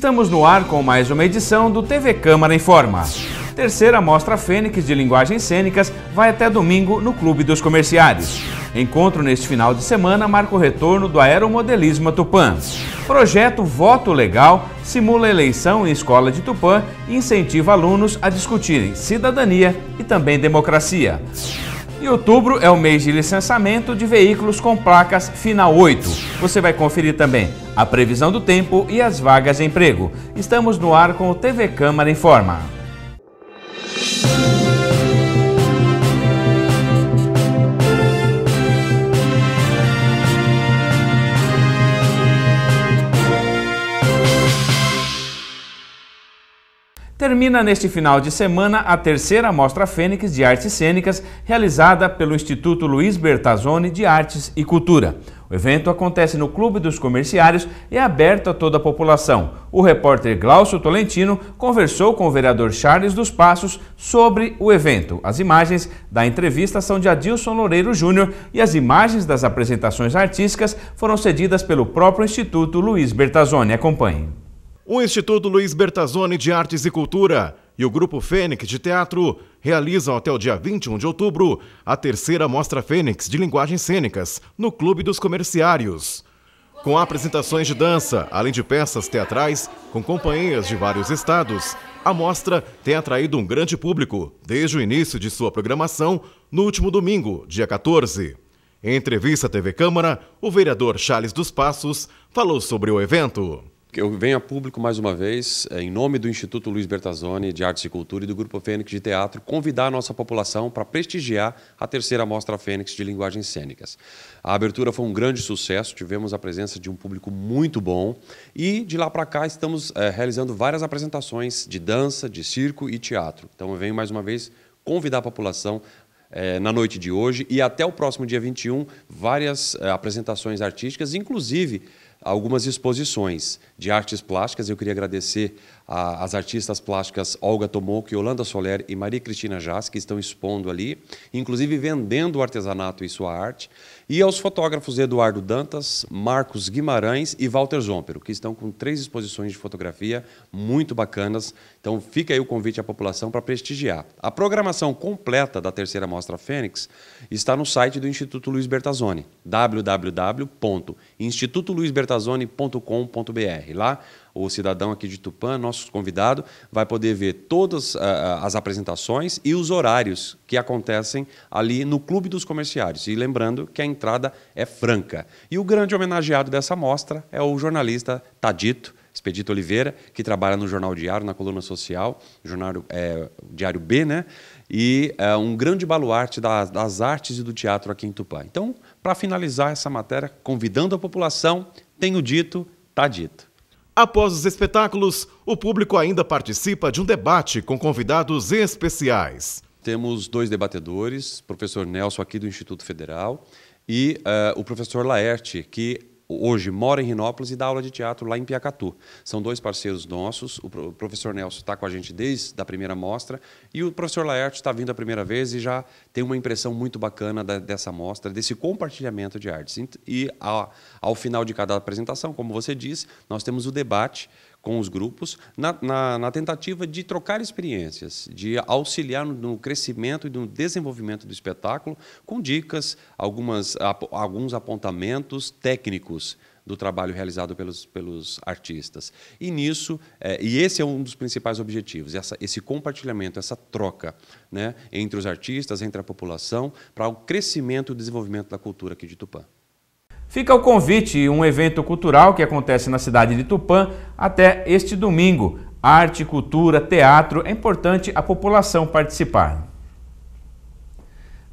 Estamos no ar com mais uma edição do TV Câmara Informa. Terceira Mostra Fênix de Linguagens Cênicas vai até domingo no Clube dos Comerciários. Encontro neste final de semana marca o retorno do aeromodelismo a Tupã. Projeto Voto Legal simula eleição em escola de Tupã e incentiva alunos a discutirem cidadania e também democracia. E outubro é o mês de licenciamento de veículos com placas final 8. Você vai conferir também a previsão do tempo e as vagas de emprego. Estamos no ar com o TV Câmara Informa. termina neste final de semana a terceira Mostra Fênix de Artes Cênicas, realizada pelo Instituto Luiz Bertazzoni de Artes e Cultura. O evento acontece no Clube dos Comerciários e é aberto a toda a população. O repórter Glaucio Tolentino conversou com o vereador Charles dos Passos sobre o evento. As imagens da entrevista são de Adilson Loureiro Júnior e as imagens das apresentações artísticas foram cedidas pelo próprio Instituto Luiz Bertazzoni. Acompanhe. O Instituto Luiz Bertazzoni de Artes e Cultura e o Grupo Fênix de Teatro realizam até o dia 21 de outubro a terceira Mostra Fênix de Linguagens Cênicas no Clube dos Comerciários. Com apresentações de dança, além de peças teatrais com companhias de vários estados, a mostra tem atraído um grande público desde o início de sua programação no último domingo, dia 14. Em entrevista à TV Câmara, o vereador Charles dos Passos falou sobre o evento. Eu venho a público mais uma vez, eh, em nome do Instituto Luiz Bertazzoni de Artes e Cultura e do Grupo Fênix de Teatro, convidar a nossa população para prestigiar a terceira Mostra Fênix de Linguagens Cênicas. A abertura foi um grande sucesso, tivemos a presença de um público muito bom e de lá para cá estamos é, realizando várias apresentações de dança, de circo e teatro. Então eu venho mais uma vez convidar a população é, na noite de hoje e até o próximo dia 21, várias é, apresentações artísticas, inclusive algumas exposições de artes plásticas. Eu queria agradecer às artistas plásticas Olga Tomoko, Yolanda Soler e Maria Cristina Jass, que estão expondo ali, inclusive vendendo o artesanato e sua arte, e aos fotógrafos Eduardo Dantas, Marcos Guimarães e Walter Zompero, que estão com três exposições de fotografia muito bacanas. Então fica aí o convite à população para prestigiar. A programação completa da terceira Mostra Fênix está no site do Instituto Luiz Bertazzoni, www.institutoluizbertazzoni.com planetazone.com.br. Lá, o cidadão aqui de Tupã, nosso convidado, vai poder ver todas uh, as apresentações e os horários que acontecem ali no Clube dos Comerciários. E lembrando que a entrada é franca. E o grande homenageado dessa mostra é o jornalista Tadito, Expedito Oliveira, que trabalha no Jornal Diário, na coluna social, jornal, é, Diário B, né? E é um grande baluarte das, das artes e do teatro aqui em Tupã. Então, para finalizar essa matéria, convidando a população tenho dito, tá dito. Após os espetáculos, o público ainda participa de um debate com convidados especiais. Temos dois debatedores, professor Nelson aqui do Instituto Federal e uh, o professor Laerte, que hoje mora em Rinópolis e dá aula de teatro lá em Piacatu. São dois parceiros nossos. O professor Nelson está com a gente desde a primeira mostra e o professor Laerte está vindo a primeira vez e já tem uma impressão muito bacana da, dessa mostra, desse compartilhamento de artes. E ao, ao final de cada apresentação, como você disse, nós temos o debate com os grupos, na, na, na tentativa de trocar experiências, de auxiliar no, no, crescimento e no desenvolvimento do espetáculo, com dicas, algumas, ap, alguns apontamentos técnicos do trabalho realizado pelos, pelos artistas. E nisso, é, e esse é um dos principais objetivos, essa, esse compartilhamento, essa troca né, entre os artistas, entre a população, para o crescimento e o desenvolvimento da cultura aqui de Tupã. Fica o convite, um evento cultural que acontece na cidade de Tupã até este domingo. Arte, cultura, teatro, é importante a população participar.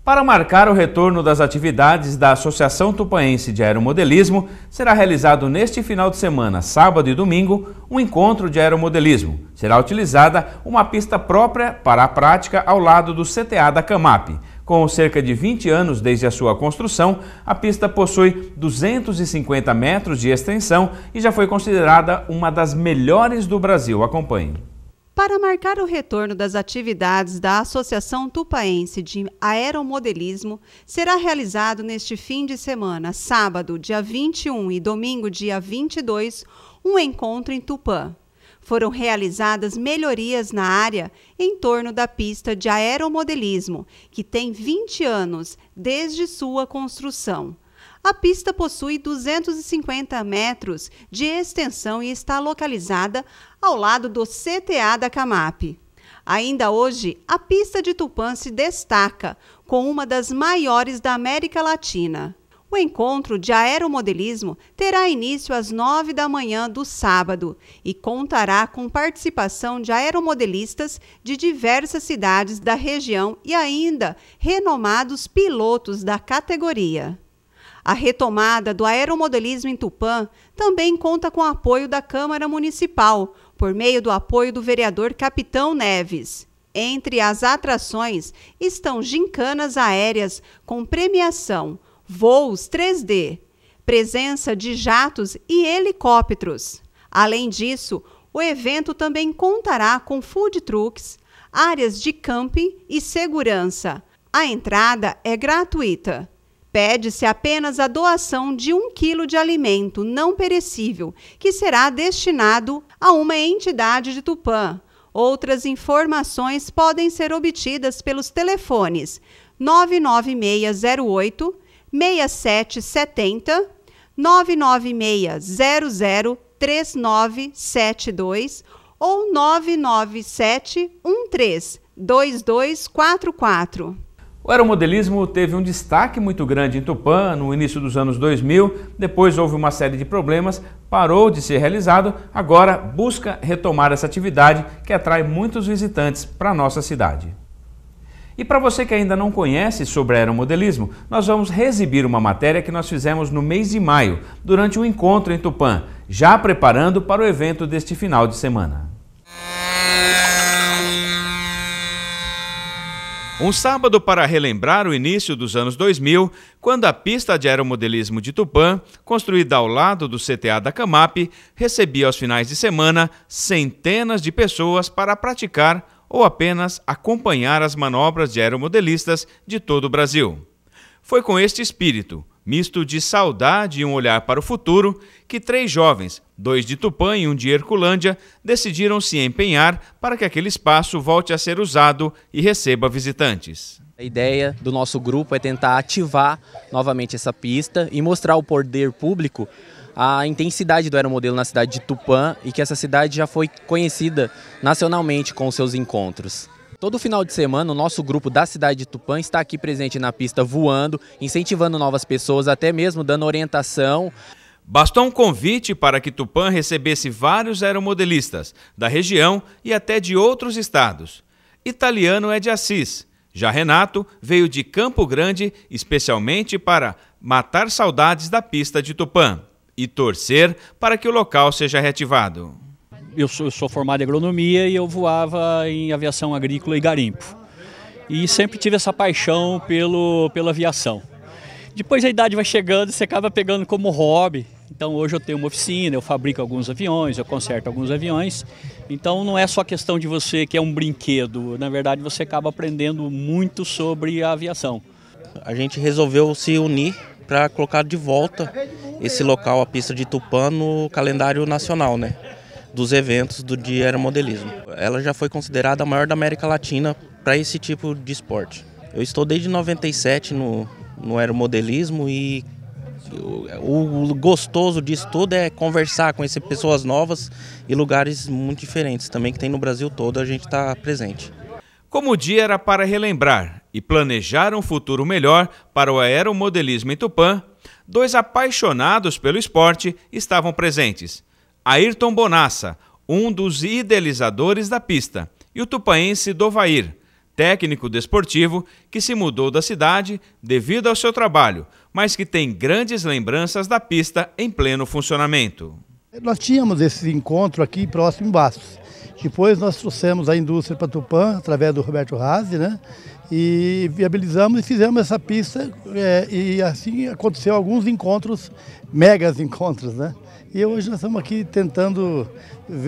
Para marcar o retorno das atividades da Associação Tupanense de Aeromodelismo, será realizado neste final de semana, sábado e domingo, um encontro de aeromodelismo. Será utilizada uma pista própria para a prática ao lado do CTA da CAMAP. Com cerca de 20 anos desde a sua construção, a pista possui 250 metros de extensão e já foi considerada uma das melhores do Brasil. Acompanhe. Para marcar o retorno das atividades da Associação Tupaense de Aeromodelismo, será realizado neste fim de semana, sábado, dia 21 e domingo, dia 22, um encontro em Tupã foram realizadas melhorias na área em torno da pista de aeromodelismo, que tem 20 anos desde sua construção. A pista possui 250 metros de extensão e está localizada ao lado do CTA da Camap. Ainda hoje, a pista de Tupã se destaca com uma das maiores da América Latina. O encontro de aeromodelismo terá início às 9 da manhã do sábado e contará com participação de aeromodelistas de diversas cidades da região e ainda renomados pilotos da categoria. A retomada do aeromodelismo em Tupã também conta com o apoio da Câmara Municipal, por meio do apoio do vereador Capitão Neves. Entre as atrações estão gincanas aéreas com premiação, voos 3D, presença de jatos e helicópteros. Além disso, o evento também contará com food trucks, áreas de camping e segurança. A entrada é gratuita. Pede-se apenas a doação de um quilo de alimento não perecível, que será destinado a uma entidade de Tupã. Outras informações podem ser obtidas pelos telefones 99608 6770 99600 ou 997 13 2244. O aeromodelismo teve um destaque muito grande em Tupã no início dos anos 2000, depois houve uma série de problemas, parou de ser realizado, agora busca retomar essa atividade que atrai muitos visitantes para a nossa cidade. E para você que ainda não conhece sobre aeromodelismo, nós vamos exibir uma matéria que nós fizemos no mês de maio, durante um encontro em Tupã, já preparando para o evento deste final de semana. Um sábado para relembrar o início dos anos 2000, quando a pista de aeromodelismo de Tupã, construída ao lado do CTA da Camap, recebia aos finais de semana centenas de pessoas para praticar ou apenas acompanhar as manobras de aeromodelistas de todo o Brasil. Foi com este espírito, misto de saudade e um olhar para o futuro, que três jovens, dois de Tupã e um de Herculândia, decidiram se empenhar para que aquele espaço volte a ser usado e receba visitantes. A ideia do nosso grupo é tentar ativar novamente essa pista e mostrar o poder público a intensidade do aeromodelo na cidade de Tupã e que essa cidade já foi conhecida nacionalmente com seus encontros. Todo final de semana, o nosso grupo da cidade de Tupã está aqui presente na pista voando, incentivando novas pessoas, até mesmo dando orientação. Bastou um convite para que Tupã recebesse vários aeromodelistas da região e até de outros estados. Italiano é de Assis. Já Renato veio de Campo Grande especialmente para matar saudades da pista de Tupã e torcer para que o local seja reativado. Eu sou, eu sou formado em agronomia e eu voava em aviação agrícola e garimpo. E sempre tive essa paixão pelo, pela aviação. Depois a idade vai chegando e você acaba pegando como hobby. Então hoje eu tenho uma oficina, eu fabrico alguns aviões, eu conserto alguns aviões. Então não é só questão de você que é um brinquedo, na verdade você acaba aprendendo muito sobre a aviação. A gente resolveu se unir para colocar de volta esse local, a pista de Tupã, no calendário nacional, né? Dos eventos do Dia Aeromodelismo. Ela já foi considerada a maior da América Latina para esse tipo de esporte. Eu estou desde 97 no, no aeromodelismo e o, o gostoso disso tudo é conversar, conhecer pessoas novas e lugares muito diferentes também que tem no Brasil todo, a gente está presente. Como o dia era para relembrar e planejar um futuro melhor para o aeromodelismo em Tupã, dois apaixonados pelo esporte estavam presentes. Ayrton Bonassa, um dos idealizadores da pista, e o tupaense Dovair, técnico desportivo que se mudou da cidade devido ao seu trabalho, mas que tem grandes lembranças da pista em pleno funcionamento. Nós tínhamos esse encontro aqui próximo em Bastos. Depois nós trouxemos a indústria para Tupã, através do Roberto Razzi, né? e viabilizamos e fizemos essa pista é, e assim aconteceu alguns encontros, megas encontros, né? E hoje nós estamos aqui tentando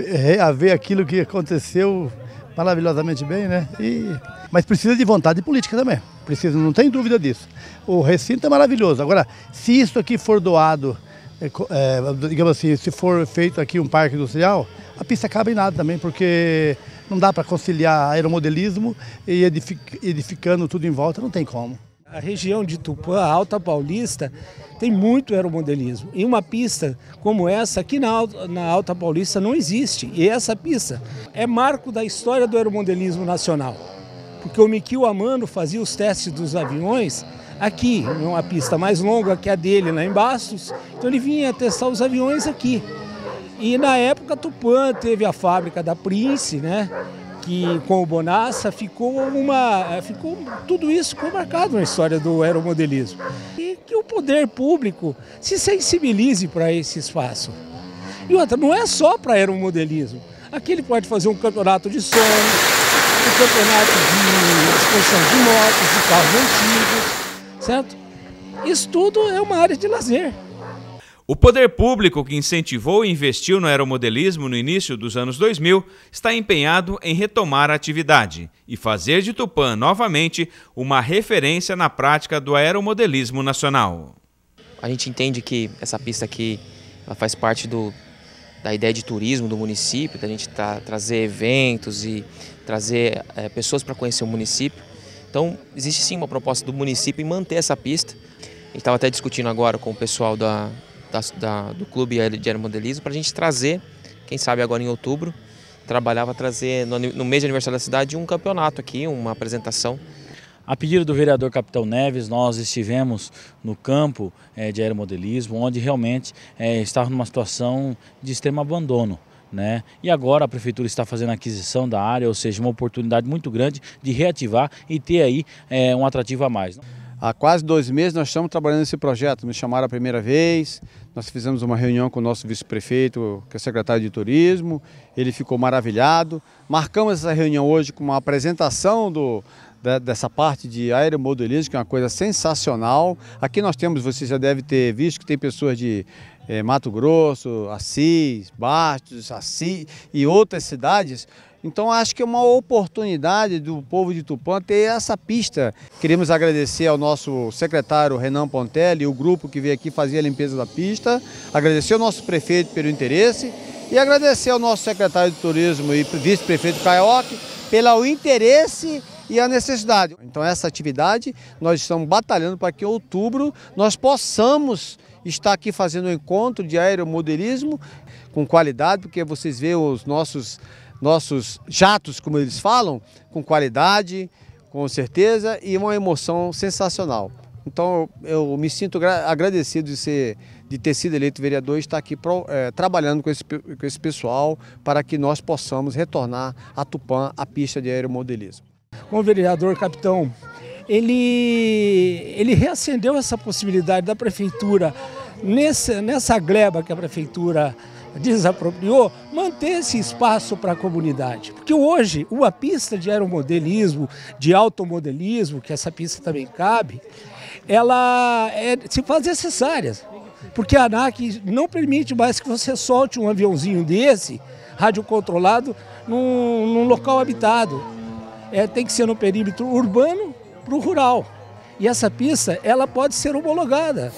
reaver aquilo que aconteceu maravilhosamente bem, né? E, mas precisa de vontade política também, precisa, não tem dúvida disso. O recinto é maravilhoso. Agora, se isso aqui for doado, é, é digamos assim, se for feito aqui um parque industrial, a pista acaba em nada também, porque não dá para conciliar aeromodelismo e edificando tudo em volta, não tem como. A região de Tupã, Alta Paulista, tem muito aeromodelismo. E uma pista como essa aqui na, na Alta Paulista não existe. E essa pista é marco da história do aeromodelismo nacional. Porque o Miquel Amano fazia os testes dos aviões aqui, numa pista mais longa que a dele, lá em Bastos. Então ele vinha testar os aviões aqui. E na época Tupã teve a fábrica da Prince, né? Que com o Bonassa ficou uma. ficou tudo isso ficou marcado na história do aeromodelismo. E que o poder público se sensibilize para esse espaço. E outra, não é só para aeromodelismo. Aqui ele pode fazer um campeonato de sonhos, um campeonato de exposição de motos, de carros antigos, certo? Isso tudo é uma área de lazer. O poder público que incentivou e investiu no aeromodelismo no início dos anos 2000 está empenhado em retomar a atividade e fazer de Tupã novamente uma referência na prática do aeromodelismo nacional. A gente entende que essa pista aqui ela faz parte do, da ideia de turismo do município, da gente tá, trazer eventos e trazer é, pessoas para conhecer o município. Então, existe sim uma proposta do município em manter essa pista. A gente estava até discutindo agora com o pessoal da, da, da, do clube de aeromodelismo para a gente trazer, quem sabe agora em outubro, trabalhava trazer no, no mês de aniversário da cidade um campeonato aqui, uma apresentação. A pedido do vereador Capitão Neves, nós estivemos no campo é, de aeromodelismo, onde realmente é, eh, estava numa situação de extremo abandono. Né? E agora a prefeitura está fazendo a aquisição da área, ou seja, uma oportunidade muito grande de reativar e ter aí é, um atrativo a mais. Há quase dois meses nós estamos trabalhando nesse projeto. Nos chamaram a primeira vez, nós fizemos uma reunião com o nosso vice-prefeito, que é secretário de turismo, ele ficou maravilhado. Marcamos essa reunião hoje com uma apresentação do, da, dessa parte de aeromodelismo, que é uma coisa sensacional. Aqui nós temos, você já deve ter visto, que tem pessoas de é, Mato Grosso, Assis, Bastos, Assis e outras cidades então acho que é uma oportunidade do povo de Tupã ter essa pista. Queremos agradecer ao nosso secretário Renan Pontelli e o grupo que veio aqui fazer a limpeza da pista, agradecer ao nosso prefeito pelo interesse e agradecer ao nosso secretário de Turismo e vice-prefeito Caioque pelo interesse e a necessidade. Então essa atividade nós estamos batalhando para que em outubro nós possamos estar aqui fazendo um encontro de aeromodelismo com qualidade, porque vocês veem os nossos nossos jatos, como eles falam, com qualidade, com certeza e uma emoção sensacional. Então eu me sinto agradecido de, ser, de ter sido eleito vereador e estar aqui pro, é, trabalhando com esse, com esse pessoal para que nós possamos retornar a Tupã, a pista de aeromodelismo. Bom, vereador capitão, ele, ele reacendeu essa possibilidade da prefeitura nesse, nessa gleba que a prefeitura desapropriou, manter esse espaço para a comunidade. Porque hoje, uma pista de aeromodelismo, de automodelismo, que essa pista também cabe, ela é, se faz necessária. Porque a ANAC não permite mais que você solte um aviãozinho desse, radiocontrolado, num, num local habitado. É, tem que ser no perímetro urbano para o rural. E essa pista, ela pode ser homologada.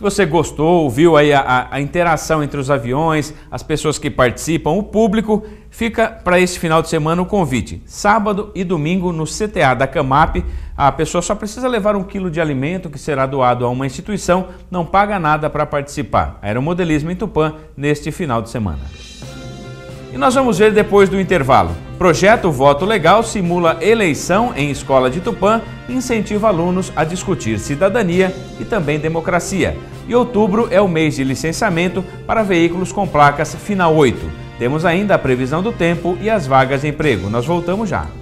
Se você gostou, viu aí a, a interação entre os aviões, as pessoas que participam, o público, fica para esse final de semana o convite. Sábado e domingo no CTA da Camap, a pessoa só precisa levar um quilo de alimento que será doado a uma instituição, não paga nada para participar. Aeromodelismo em Tupã neste final de semana. E nós vamos ver depois do intervalo. Projeto Voto Legal simula eleição em escola de Tupã e incentiva alunos a discutir cidadania e também democracia. E outubro é o mês de licenciamento para veículos com placas final 8. Temos ainda a previsão do tempo e as vagas de emprego. Nós voltamos já.